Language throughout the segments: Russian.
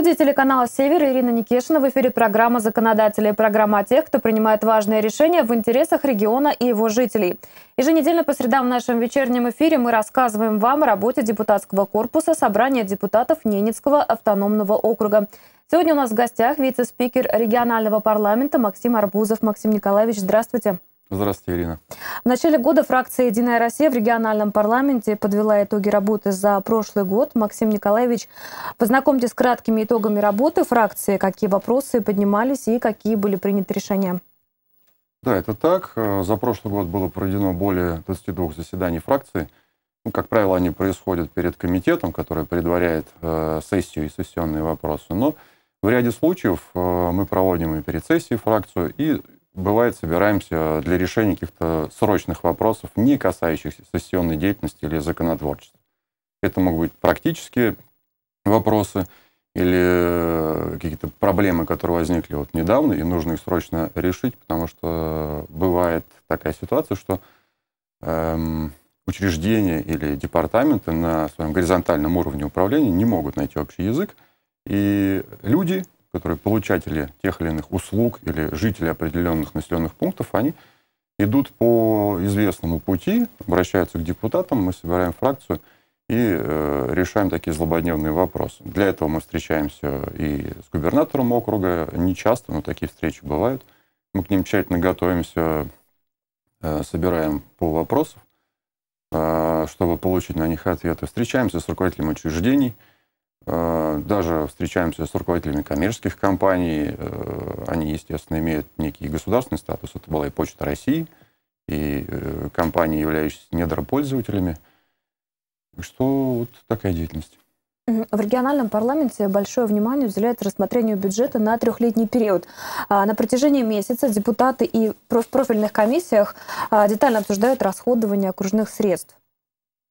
студии телеканала «Север» Ирина Никишина. В эфире программа «Законодатели» программа о тех, кто принимает важные решения в интересах региона и его жителей. Еженедельно по средам в нашем вечернем эфире мы рассказываем вам о работе депутатского корпуса собрания депутатов Ненецкого автономного округа. Сегодня у нас в гостях вице-спикер регионального парламента Максим Арбузов. Максим Николаевич, здравствуйте. Здравствуйте, Ирина. В начале года фракция «Единая Россия» в региональном парламенте подвела итоги работы за прошлый год. Максим Николаевич, познакомьтесь с краткими итогами работы фракции, какие вопросы поднимались и какие были приняты решения. Да, это так. Э, за прошлый год было проведено более 22 заседаний фракции. Ну, как правило, они происходят перед комитетом, который предваряет э, сессию и сессионные вопросы. Но в ряде случаев э, мы проводим и перед сессией фракцию, и бывает, собираемся для решения каких-то срочных вопросов, не касающихся сессионной деятельности или законотворчества. Это могут быть практические вопросы или э, какие-то проблемы, которые возникли вот недавно, и нужно их срочно решить, потому что бывает такая ситуация, что эм, учреждения или департаменты на своем горизонтальном уровне управления не могут найти общий язык, и люди которые получатели тех или иных услуг или жители определенных населенных пунктов, они идут по известному пути, обращаются к депутатам, мы собираем фракцию и э, решаем такие злободневные вопросы. Для этого мы встречаемся и с губернатором округа, не часто, но такие встречи бывают. Мы к ним тщательно готовимся, э, собираем по вопросам, э, чтобы получить на них ответы. Встречаемся с руководителем учреждений – Э, даже встречаемся с руководителями коммерческих компаний. Э, они, естественно, имеют некий государственный статус. Это была и Почта России, и э, компании, являющиеся недропользователями. Так что вот такая деятельность. В региональном парламенте большое внимание уделяется рассмотрению бюджета на трехлетний период. А, на протяжении месяца депутаты и в профильных комиссиях а, детально обсуждают расходование окружных средств.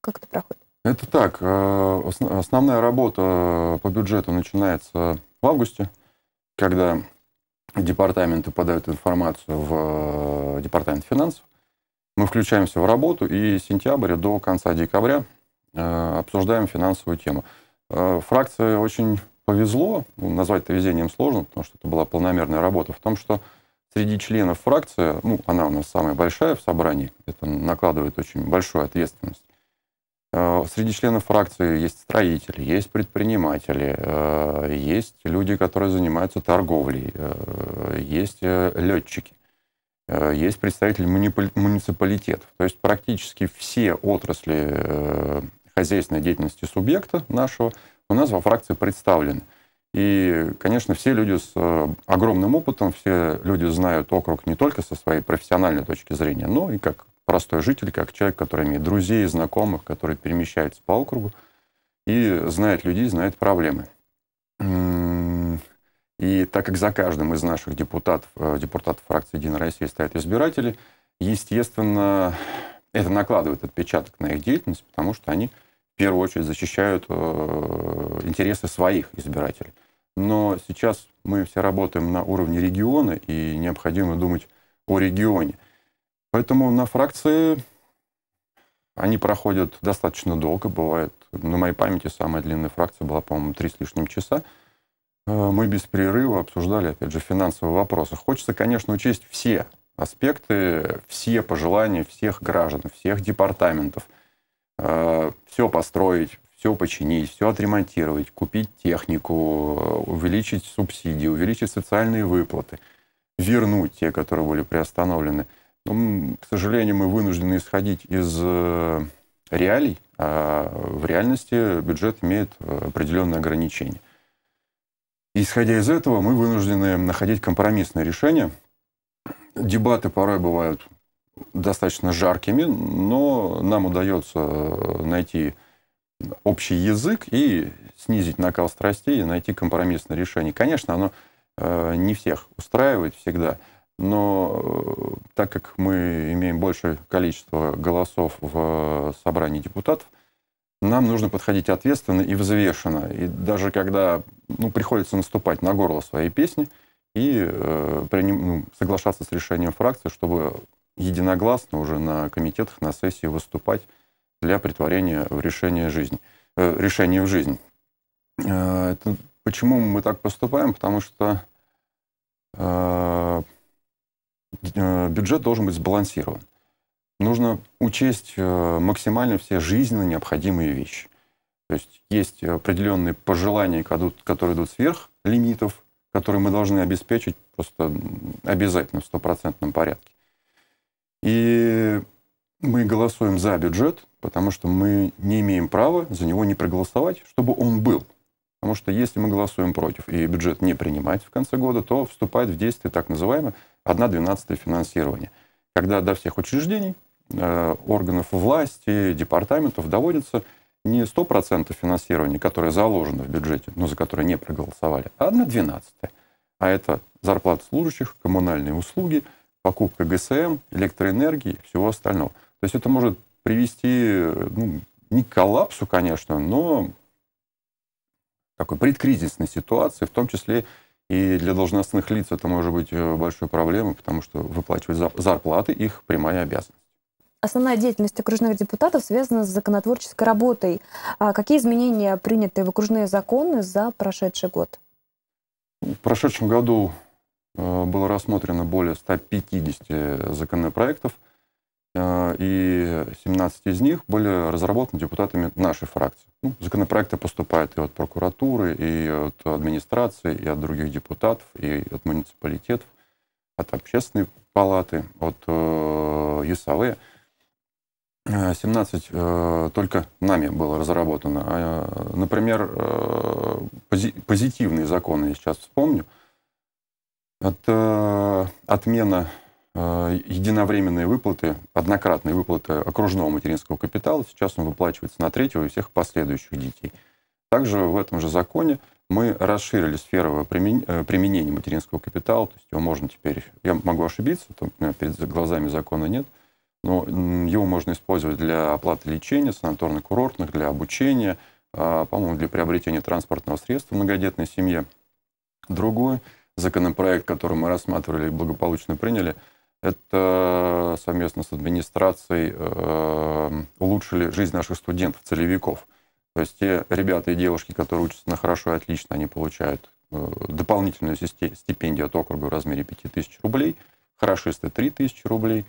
Как это проходит? Это так. Э, основная работа по бюджету начинается в августе, когда департаменты подают информацию в э, департамент финансов. Мы включаемся в работу и с сентября до конца декабря э, обсуждаем финансовую тему. Фракция очень повезло, ну, назвать это везением сложно, потому что это была планомерная работа, в том, что среди членов фракции, ну, она у нас самая большая в собрании, это накладывает очень большую ответственность Э, среди членов фракции есть строители, есть предприниматели, э, есть люди, которые занимаются торговлей, э, есть летчики, есть представители муниципалитетов. То есть практически все отрасли хозяйственной деятельности субъекта нашего у нас во фракции представлены. И, конечно, все люди с огромным опытом, все люди знают округ не только со своей профессиональной точки зрения, но и как простой житель, как человек, который имеет друзей, знакомых, который перемещается по округу и знает людей, знает проблемы. И так как за каждым из наших депутатов, э, депутатов фракции «Единая Россия» стоят избиратели, естественно, это накладывает отпечаток на их деятельность, потому что они в первую очередь защищают э, интересы своих избирателей. Но сейчас мы все работаем на уровне региона, и необходимо думать о регионе. Поэтому на фракции они проходят достаточно долго, бывает. На моей памяти самая длинная фракция была, по-моему, три с лишним часа. Э, мы без перерыва обсуждали, опять же, финансовые вопросы. Хочется, конечно, учесть все аспекты, все пожелания всех граждан, всех департаментов. Э, все построить, все починить, все отремонтировать, купить технику, увеличить субсидии, увеличить социальные выплаты, вернуть те, которые были приостановлены – ну, к сожалению, мы вынуждены исходить из э, реалий, а в реальности бюджет имеет э, определенные ограничения. Исходя из этого, мы вынуждены находить компромиссное решение. Дебаты порой бывают достаточно жаркими, но нам удается э, найти общий язык и снизить накал страстей и найти компромиссное решение. Конечно, оно не всех устраивает всегда, но так как мы имеем большее количество голосов в э, собрании депутатов, нам нужно подходить ответственно и взвешенно. И даже когда ну, приходится наступать на горло своей песни и э, приним, ну, соглашаться с решением фракции, чтобы единогласно уже на комитетах, на сессии выступать для притворения в решение жизни, э, решения в жизнь. Э, это, почему мы так поступаем? Потому что э, Э, бюджет должен быть сбалансирован. Нужно учесть э, максимально все жизненно необходимые вещи. То есть есть определенные пожелания, которые идут сверх лимитов, которые мы должны обеспечить просто обязательно в стопроцентном порядке. И мы голосуем за бюджет, потому что мы не имеем права за него не проголосовать, чтобы он был. Потому что если мы голосуем против и бюджет не принимать в конце года, то вступает в действие так называемое 1-12 финансирование, когда до всех учреждений, э, органов власти, департаментов доводится не 100% финансирования, которое заложено в бюджете, но за которое не проголосовали, а 1 12 А это зарплаты служащих, коммунальные услуги, покупка ГСМ, электроэнергии и всего остального. То есть это может привести э, ну, не к коллапсу, конечно, но такой предкризисной ситуации, в том числе и для должностных лиц это может быть э, большой проблемой, потому что выплачивать зарплаты их прямая обязанность. Основная деятельность окружных депутатов связана с законотворческой работой. А какие изменения приняты в окружные законы за прошедший год? В прошедшем году э, было рассмотрено более 150 э, законопроектов – а, и 17 из них были разработаны депутатами нашей фракции. Ну, законопроекты поступают и от прокуратуры, и от администрации, и от других депутатов, и от муниципалитетов, от общественной палаты, от э, ЕСАВЭ. 17 э, только нами было разработано. А, например, э, пози позитивные законы, я сейчас вспомню. Это э, отмена Э, единовременные выплаты, однократные выплаты окружного материнского капитала. Сейчас он выплачивается на третьего и всех последующих детей. Также в этом же законе мы расширили сферу э, применения материнского капитала. То есть его можно теперь... Я могу ошибиться, там, перед глазами закона нет, но его можно использовать для оплаты лечения, санаторно-курортных, для обучения, а, по-моему, для приобретения транспортного средства в многодетной семье. Другой законопроект, который мы рассматривали и благополучно приняли – это э, совместно с администрацией э, улучшили жизнь наших студентов, целевиков. То есть те ребята и девушки, которые учатся на хорошо и отлично, они получают э, дополнительную стипендию от округа в размере 5000 рублей, хорошисты 3000 рублей.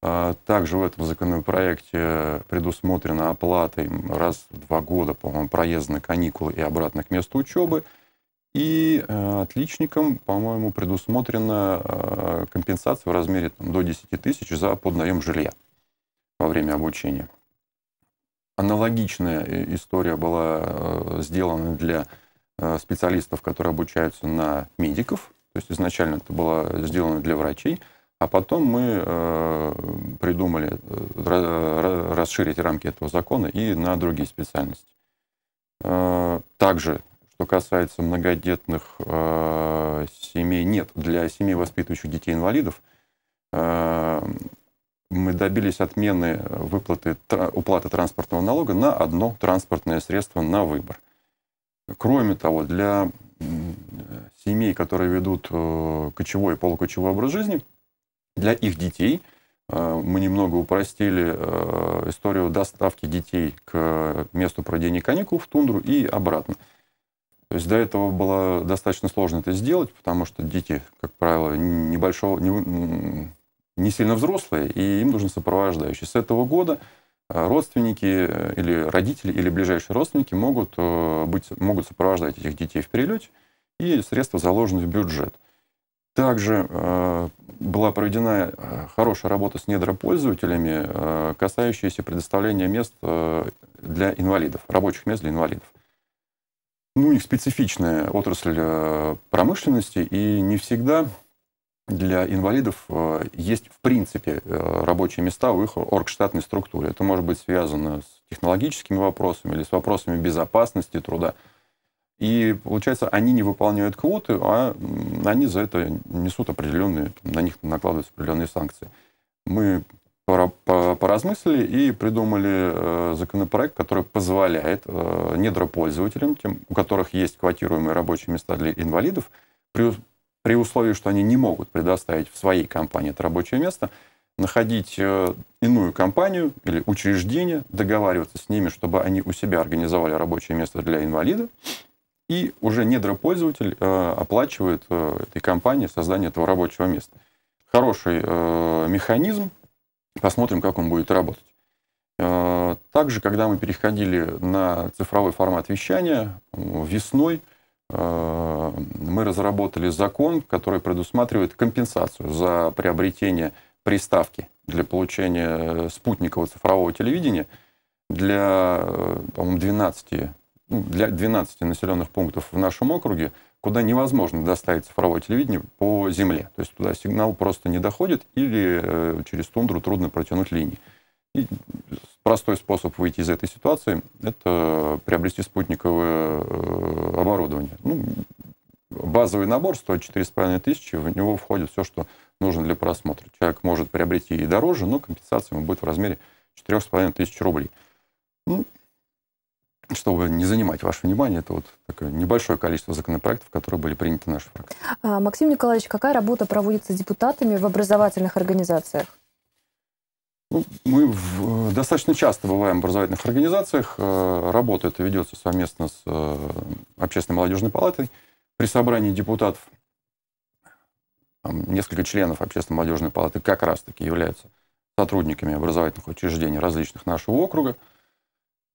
А также в этом законопроекте предусмотрена оплата раз в два года, по-моему, проезд на каникулы и обратно к месту учебы – и э, отличникам, по-моему, предусмотрена э, компенсация в размере там, до 10 тысяч за поднаем жилья во время обучения. Аналогичная э, история была э, сделана для э, специалистов, которые обучаются на медиков. То есть изначально это было сделано для врачей, а потом мы э, придумали э, расширить рамки этого закона и на другие специальности. Э, также что касается многодетных э, семей, нет, для семей, воспитывающих детей-инвалидов, э, мы добились отмены выплаты, тра, уплаты транспортного налога на одно транспортное средство на выбор. Кроме того, для семей, которые ведут э, кочевой и полукочевой образ жизни, для их детей э, – мы немного упростили э, историю доставки детей к месту проведения каникул в тундру и обратно. То есть до этого было достаточно сложно это сделать, потому что дети, как правило, небольшого, не, не сильно взрослые, и им нужен сопровождающий. С этого года э, родственники э, или родители или ближайшие родственники могут, э, быть, могут сопровождать этих детей в перелете, и средства заложены в бюджет. Также э, была проведена хорошая работа с недропользователями, э, касающаяся предоставления мест э, для инвалидов, рабочих мест для инвалидов. Ну, у них специфичная отрасль э, промышленности, и не всегда для инвалидов э, есть, в принципе, э, рабочие места в их оргштатной структуре. Это может быть связано с технологическими вопросами или с вопросами безопасности труда. И, получается, они не выполняют квоты, а они за это несут определенные, на них накладываются определенные санкции. Мы поразмыслили и придумали э, законопроект, который позволяет э, недропользователям, тем, у которых есть квотируемые рабочие места для инвалидов, при, при условии, что они не могут предоставить в своей компании это рабочее место, находить э, иную компанию или учреждение, договариваться с ними, чтобы они у себя организовали рабочее место для инвалида, и уже недропользователь оплачивает этой компании создание этого рабочего места. Хороший механизм, Посмотрим, как он будет работать. Э, также, когда мы переходили на цифровой формат вещания, весной э, мы разработали закон, который предусматривает компенсацию за приобретение приставки для получения э, спутникового цифрового телевидения для, по-моему, 12, ну, для 12 населенных пунктов в нашем округе – куда невозможно доставить цифровое телевидение по земле. То есть туда сигнал просто не доходит или э, через тундру трудно протянуть линии. И простой способ выйти из этой ситуации – это приобрести спутниковое э, оборудование. Ну, базовый набор стоит 4,5 тысячи, в него входит все, что нужно для просмотра. Человек может приобрести и дороже, но компенсация ему будет в размере 4,5 тысяч рублей. Ну, чтобы не занимать ваше внимание, это вот такое небольшое количество законопроектов, которые были приняты нашей фракцией. А, Максим Николаевич, какая работа проводится депутатами в образовательных организациях? Ну, мы в, э, достаточно часто бываем в образовательных организациях. Э, работа эта ведется совместно с э, Общественной молодежной палатой. При собрании депутатов там, несколько членов Общественной молодежной палаты как раз-таки являются сотрудниками образовательных учреждений различных нашего округа.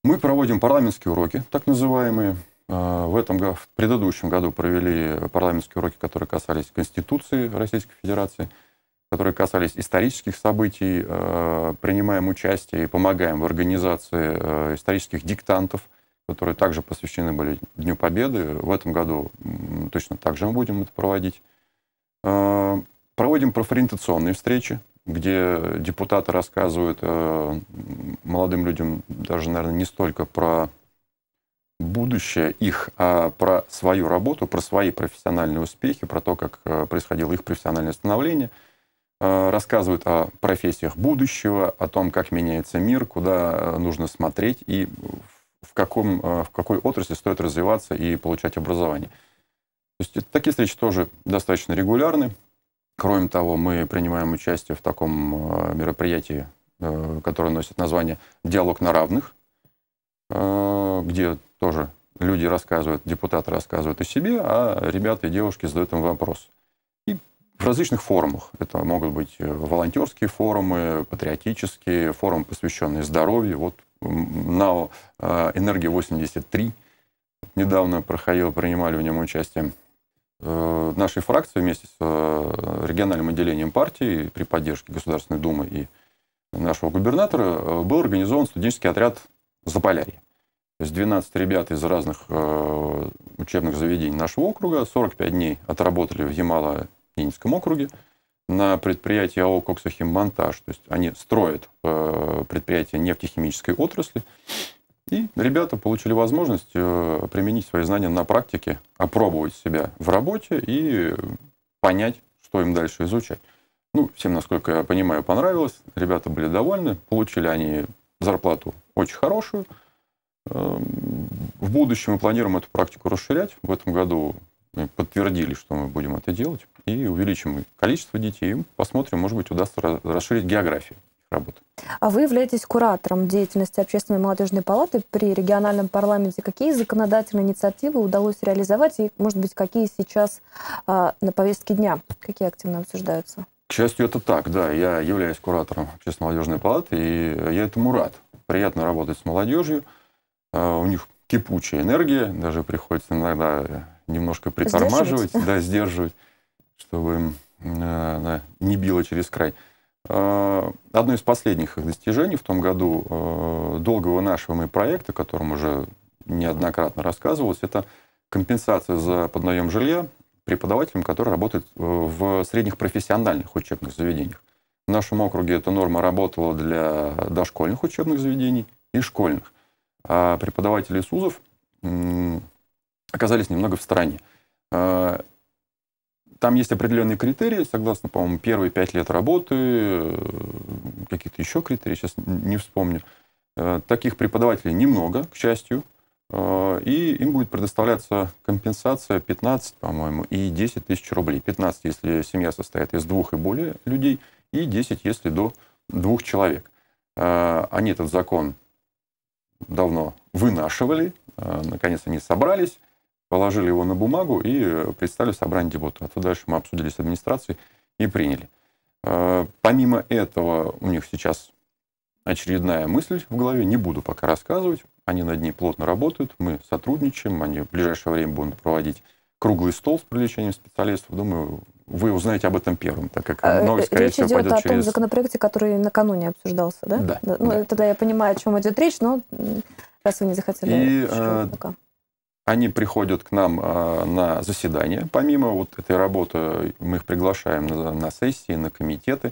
Мы проводим парламентские уроки, так называемые. А, в этом в предыдущем году провели парламентские уроки, которые касались Конституции Российской Федерации, которые касались исторических событий. А, принимаем участие и помогаем в организации а, исторических диктантов, которые также посвящены были Дню Победы. В этом году точно так же мы будем это проводить. Проводим профориентационные встречи где депутаты рассказывают э, молодым людям даже, наверное, не столько про будущее их, а про свою работу, про свои профессиональные успехи, про то, как э, происходило их профессиональное становление, э, рассказывают о профессиях будущего, о том, как меняется мир, куда э, нужно смотреть и в, каком, в какой отрасли стоит развиваться и получать образование. То есть такие встречи тоже достаточно регулярны. Кроме того, мы принимаем участие в таком э, мероприятии, э, которое носит название «Диалог на равных», э, где тоже люди рассказывают, депутаты рассказывают о себе, а ребята и девушки задают им вопрос. И в различных форумах. Это могут быть волонтерские форумы, патриотические, форумы, посвященные здоровью. Вот на «Энергия-83» недавно проходил, принимали в нем участие. Э, нашей фракции вместе с э, региональным отделением партии при поддержке Государственной Думы и нашего губернатора э, был организован студенческий отряд «Заполярье». То есть 12 ребят из разных учебных заведений нашего округа 45 дней отработали в Ямало-Ненецком округе на предприятии АО «Коксохиммонтаж». То есть они строят предприятие нефтехимической отрасли. И ребята получили возможность э, применить свои знания на практике, опробовать себя в работе и понять, что им дальше изучать. Ну, всем, насколько я понимаю, понравилось. Ребята были довольны. Получили они зарплату очень хорошую. Эм, в будущем мы планируем эту практику расширять. В этом году мы подтвердили, что мы будем это делать. И увеличим количество детей. Посмотрим, может быть, удастся расширить географию работ. А вы являетесь куратором деятельности Общественной молодежной палаты при региональном парламенте. Какие законодательные инициативы удалось реализовать и, может быть, какие сейчас а, на повестке дня? Какие активно обсуждаются? К счастью, это так, да. Я являюсь куратором Общественной молодежной палаты, и я этому рад. Приятно работать с молодежью. А, у них кипучая энергия, даже приходится иногда немножко притормаживать, сдерживать. да, сдерживать, чтобы им да, э, не било через край. Э, одно из последних их достижений в том году э, долго вынашиваемый проект, о котором уже неоднократно рассказывалось, это компенсация за поднаем жилья преподавателям, которые работают э, в средних профессиональных учебных заведениях. В нашем округе эта норма работала для дошкольных учебных заведений и школьных. А преподаватели СУЗов оказались немного в стороне. Там есть определенные критерии, согласно, по-моему, первые пять лет работы, э, какие-то еще критерии, сейчас не вспомню. Э, таких преподавателей немного, к счастью, э, и им будет предоставляться компенсация 15, по-моему, и 10 тысяч рублей. 15, если семья состоит из двух и более людей, и 10, если до двух человек. Они этот закон давно вынашивали, наконец они собрались, положили его на бумагу и э, представили в собрание депутатов. А дальше мы обсудили с администрацией и приняли. Э, помимо этого, у них сейчас очередная мысль в голове, не буду пока рассказывать. Они над ней плотно работают, мы сотрудничаем, они в ближайшее время будут проводить круглый стол с привлечением специалистов. Думаю, вы узнаете об этом первым, так как э, новость, скорее речь всего, идет пойдет о через... том законопроекте, который накануне обсуждался, да? Да. да. Ну, да. тогда я понимаю, о чем идет речь, но раз вы не захотели... И э, пока. Они приходят к нам а, на заседания. Помимо вот этой работы мы их приглашаем на, на сессии, на комитеты.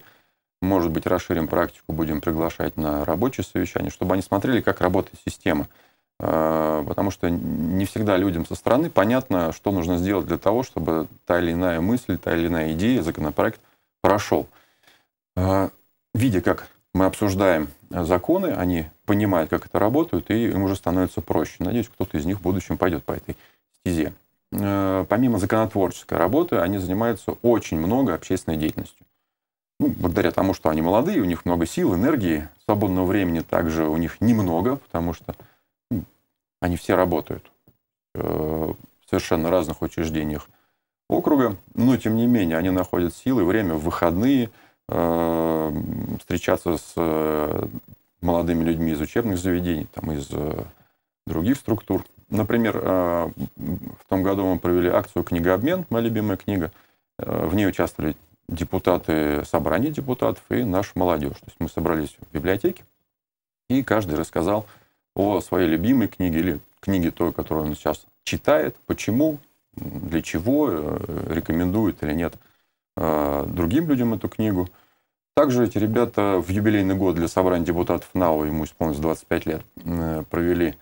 Может быть, расширим практику, будем приглашать на рабочие совещания, чтобы они смотрели, как работает система. А, потому что не всегда людям со стороны понятно, что нужно сделать для того, чтобы та или иная мысль, та или иная идея, законопроект прошел. А, видя, как мы обсуждаем законы, они понимают, как это работает, и им уже становится проще. Надеюсь, кто-то из них в будущем пойдет по этой стезе. Э, помимо законотворческой работы, они занимаются очень много общественной деятельностью. Ну, благодаря тому, что они молодые, у них много сил, энергии, свободного времени также у них немного, потому что ну, они все работают э, в совершенно разных учреждениях округа, но тем не менее они находят силы, время в выходные – Э, встречаться с э, молодыми людьми из учебных заведений, там, из э, других структур. Например, в том году мы провели акцию «Книгообмен», моя любимая книга. В ней участвовали депутаты, собрание депутатов и наша молодежь. То есть мы собрались в библиотеке, и каждый рассказал о своей любимой книге или книге той, которую он сейчас читает, почему, для чего, рекомендует или нет – а, другим людям эту книгу. Также эти ребята в юбилейный год для собрания депутатов НАУ ему исполнилось 25 лет, э, провели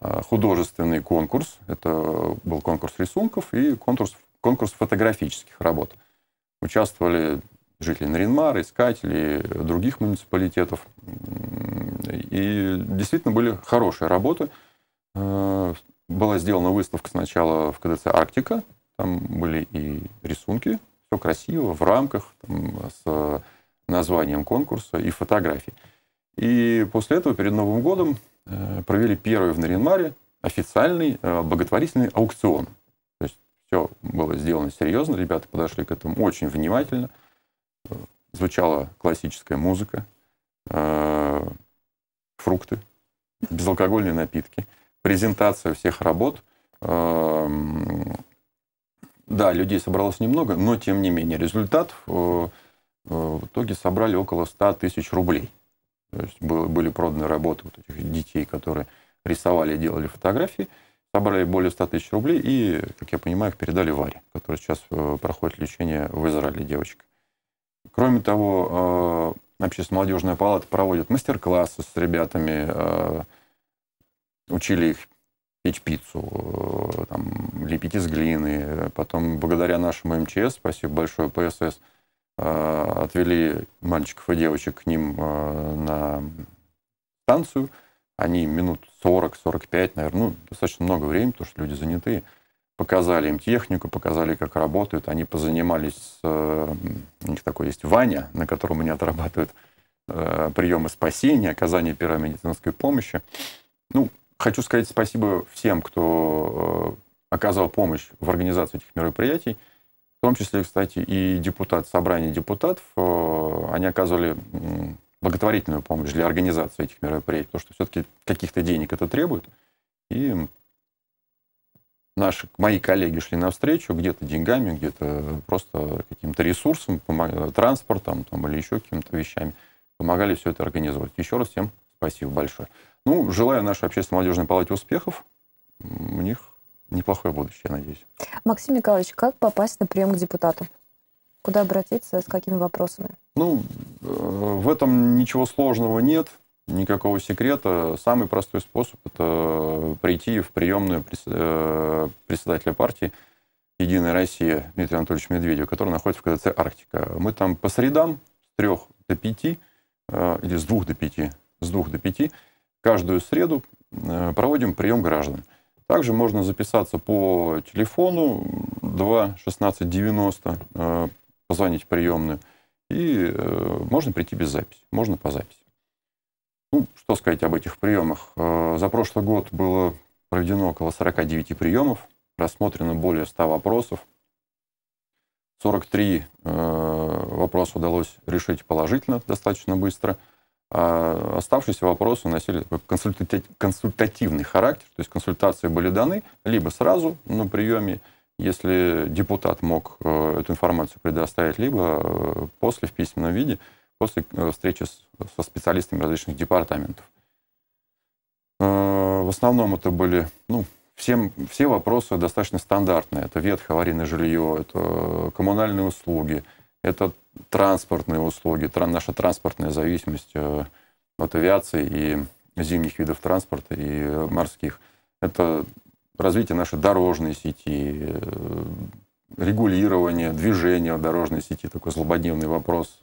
а, художественный конкурс. Это был конкурс рисунков и конкурс, конкурс фотографических работ. Участвовали жители Наринмара, искатели других муниципалитетов. И действительно были хорошие работы. А, была сделана выставка сначала в КДЦ «Арктика». Там были и рисунки все красиво, в рамках, там, с э, названием конкурса и фотографий. И после этого, перед Новым годом, э, провели первый в Наринмаре официальный э, благотворительный аукцион. То есть все было сделано серьезно, ребята подошли к этому очень внимательно. Звучала классическая музыка, фрукты, безалкогольные напитки, презентация всех работ, эм, да, людей собралось немного, но тем не менее результат э, э, в итоге собрали около 100 тысяч рублей. То есть были проданы работы вот этих детей, которые рисовали и делали фотографии. Собрали более 100 тысяч рублей и, как я понимаю, их передали Варе, которая сейчас э, проходит лечение в Израиле девочка. Кроме того, общественно-молодежная палата проводит мастер-классы с ребятами, учили их печь пиццу, там, лепить из глины. Потом, благодаря нашему МЧС, спасибо большое ПСС, э, отвели мальчиков и девочек к ним э, на станцию. Они минут 40-45, наверное, ну, достаточно много времени, потому что люди заняты. Показали им технику, показали, как работают. Они позанимались, э, у них такой есть Ваня, на котором они отрабатывают приемы спасения, оказания первой медицинской помощи. Ну, хочу сказать спасибо всем, кто оказывал помощь в организации этих мероприятий, в том числе, кстати, и депутат, собрание депутатов, э, они оказывали благотворительную помощь для организации этих мероприятий, потому что все-таки каких-то денег это требует. И наши, мои коллеги шли навстречу где-то деньгами, где-то просто каким-то ресурсом, транспортом там, или еще какими-то вещами. Помогали все это организовать. Еще раз всем спасибо большое. Ну, желаю нашей общественной молодежной палате успехов. У них неплохое будущее, я надеюсь. Максим Николаевич, как попасть на прием к депутату? Куда обратиться, с какими вопросами? Ну, э, в этом ничего сложного нет, никакого секрета. Самый простой способ – это прийти в приемную э, председателя партии «Единая Россия» Дмитрия Анатольевича Медведева, который находится в КДЦ «Арктика». Мы там по средам с трех до пяти, э, или с двух до пяти, с двух до пяти, каждую среду проводим прием граждан – также можно записаться по телефону 2 16 90, позвонить в приемную, и э, можно прийти без записи, можно по записи. Ну, что сказать об этих приемах? Э, за прошлый год было проведено около 49 приемов, рассмотрено более 100 вопросов. 43 э, вопроса удалось решить положительно достаточно быстро – а оставшиеся вопросы носили такой консультативный характер, то есть консультации были даны либо сразу на приеме, если депутат мог э, эту информацию предоставить, либо э, после в письменном виде, после э, встречи со специалистами различных департаментов. В основном это были, ну, всем, все вопросы достаточно стандартные. Это ветхое аварийное жилье, это коммунальные услуги, это транспортные услуги, наша транспортная зависимость э, от авиации и зимних видов транспорта и э, морских. Это развитие нашей дорожной сети, э, регулирование движения дорожной сети, такой злободневный вопрос,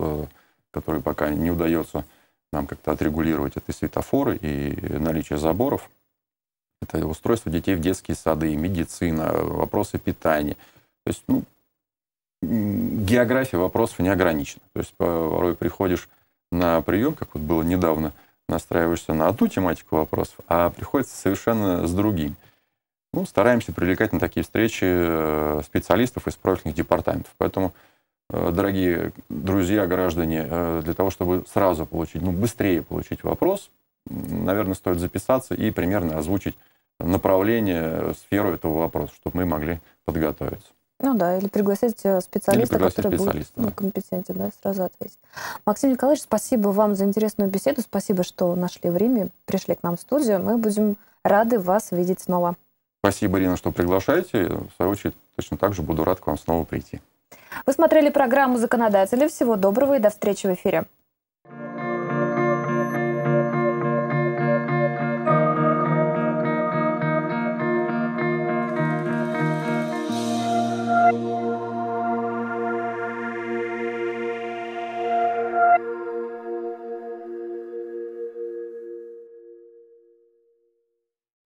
который пока не удается нам как-то отрегулировать. Это и светофоры, и наличие заборов, это устройство детей в детские сады, медицина, вопросы питания. То есть ну, география вопросов не ограничена. То есть порой приходишь на прием, как вот было недавно, настраиваешься на ту тематику вопросов, а приходится совершенно с другим. Ну, стараемся привлекать на такие встречи э, специалистов из профильных департаментов. Поэтому, э, дорогие друзья, граждане, э, для того, чтобы сразу получить, ну, быстрее получить вопрос, наверное, стоит записаться и примерно озвучить направление, сферу этого вопроса, чтобы мы могли подготовиться. Ну да, или пригласить э, специалиста, или пригласить который специалиста, будет да. компетентен, да, сразу ответить. Максим Николаевич, спасибо вам за интересную беседу, спасибо, что нашли время, пришли к нам в студию. Мы будем рады вас видеть снова. Спасибо, Ирина, что приглашаете. В свою очередь, точно так же буду рад к вам снова прийти. Вы смотрели программу «Законодатели». Всего доброго и до встречи в эфире.